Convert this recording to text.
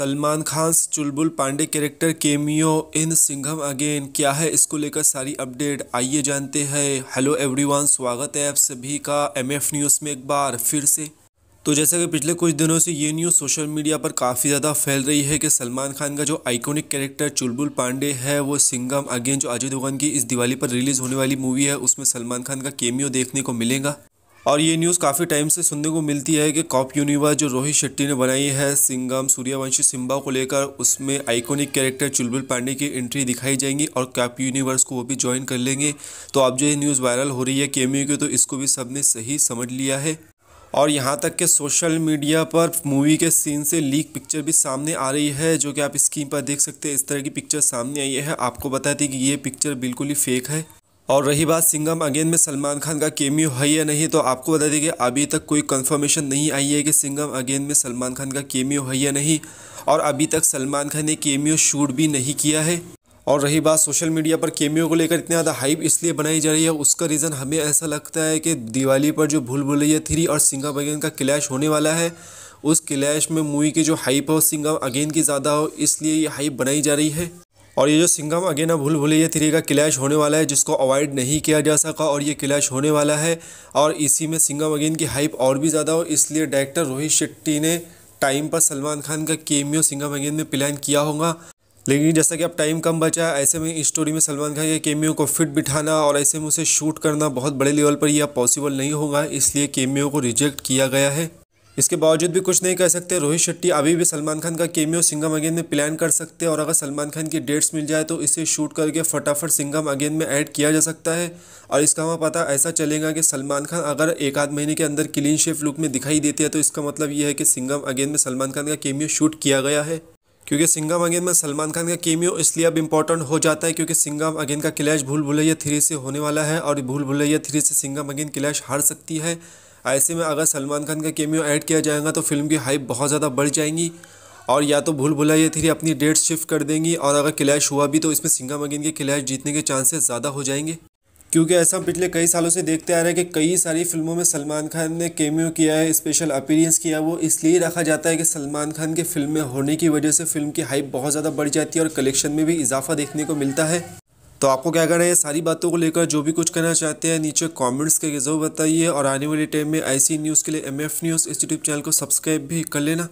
Salman Khan Chulbul Pandey character cameo in Singham again क्या है इसको लेकर सारी अपडेट आइए जानते हैं हेलो एवरीवन स्वागत है आप सभी का एमएफ न्यूज़ में एक बार फिर से तो जैसा कि पिछले कुछ दिनों से ये न्यूज़ सोशल मीडिया पर काफ़ी ज़्यादा फैल रही है कि सलमान खान का जो आइकॉनिक कैरेक्टर चुलबुल पांडे है वो सिंघम अगेन जो अजय देवगन की इस दिवाली पर रिलीज़ होने वाली मूवी है उसमें सलमान खान का केमियो देखने को मिलेगा और ये न्यूज़ काफ़ी टाइम से सुनने को मिलती है कि कॉप यूनिवर्स जो रोहित शेट्टी ने बनाई है सिंगम सूर्यवंशी सिम्बा को लेकर उसमें आइकॉनिक कैरेक्टर चुलबुल पांडे की एंट्री दिखाई जाएंगी और कॉप यूनिवर्स को वो भी ज्वाइन कर लेंगे तो अब जो ये न्यूज़ वायरल हो रही है के की तो इसको भी सब ने सही समझ लिया है और यहाँ तक के सोशल मीडिया पर मूवी के सीन से लीक पिक्चर भी सामने आ रही है जो कि आप स्क्रीन पर देख सकते हैं इस तरह की पिक्चर सामने आई है आपको बता दें कि ये पिक्चर बिल्कुल ही फेक है और रही बात सिंगम अगेन में सलमान खान का केमियो है या नहीं तो आपको बता दें कि अभी तक कोई कंफर्मेशन नहीं आई है कि सिंगम अगेन में सलमान खान का केमियो है या नहीं और अभी तक सलमान खान ने केमियो शूट भी नहीं किया है और रही बात सोशल मीडिया पर केमियो को लेकर इतना ज़्यादा हाइप इसलिए बनाई जा रही है उसका रीज़न हमें ऐसा लगता है कि दिवाली पर जो भूल भुलैया थ्री और सिंगम अगेन का क्लैश होने वाला है उस क्लैश में मूवी की जो हाइप है सिंगम अगेन की ज़्यादा हो इसलिए ये हाइप बनाई जा रही है और ये जो सिंगम अगेन भूल भूलिए थ्री का क्लैश होने वाला है जिसको अवॉइड नहीं किया जा सका और ये क्लैश होने वाला है और इसी में सिंगम अगेन की हाइप और भी ज़्यादा हो इसलिए डायरेक्टर रोहित शेट्टी ने टाइम पर सलमान खान का केमियो सिंगम अगेन में प्लान किया होगा लेकिन जैसा कि अब टाइम कम बचा है ऐसे में स्टोरी में सलमान खान के केमियो को फिट बिठाना और ऐसे में उसे शूट करना बहुत बड़े लेवल पर यह पॉसिबल नहीं होगा इसलिए केमियो को रिजेक्ट किया गया है इसके बावजूद भी कुछ नहीं कह सकते रोहित शेट्टी अभी भी सलमान खान का केमियो सिंगम अगेन में प्लान कर सकते हैं और अगर सलमान खान की डेट्स मिल जाए तो इसे शूट करके फटाफट सिंगम अगेन में ऐड किया जा सकता है और इसका हमें पता ऐसा चलेगा कि सलमान खान अगर एक आध महीने के अंदर क्लीन शेफ लुक में दिखाई देती है तो इसका मतलब ये है कि सिंगम अगेन में सलमान खान का केमियो शूट किया गया है क्योंकि सिंगम अगेन में सलमान खान का केमियो इसलिए अब इंपॉर्टेंट हो जाता है क्योंकि सिंगम अगेन का क्लैश भूल भुलैया थ्री से होने वाला है और भूल भुलैया थ्री से सिंगम अगेन क्लैश हार सकती है ऐसे में अगर सलमान खान का केमियो ऐड किया जाएगा तो फिल्म की हाइप बहुत ज़्यादा बढ़ जाएंगी और या तो भूल भुलाइए थ्री अपनी डेट शिफ्ट कर देंगी और अगर क्लैश हुआ भी तो इसमें सिंगा मगिन के क्लैश जीतने के चांसेस ज़्यादा हो जाएंगे क्योंकि ऐसा पिछले कई सालों से देखते आ रहे हैं कि कई सारी फिल्मों में सलमान खान ने केमियो किया है स्पेशल अपीरेंस किया वो इसलिए रखा जाता है कि सलमान खान के फिल्म में होने की वजह से फिल्म की हाइप बहुत ज़्यादा बढ़ जाती है और कलेक्शन में भी इजाफा देखने को मिलता है तो आपको क्या करना है सारी बातों को लेकर जो भी कुछ करना चाहते हैं नीचे कमेंट्स करके जरूर बताइए और आने वाले टाइम में ऐसी न्यूज़ के लिए एम एफ न्यूज़ इस यूट्यूब चैनल को सब्सक्राइब भी कर लेना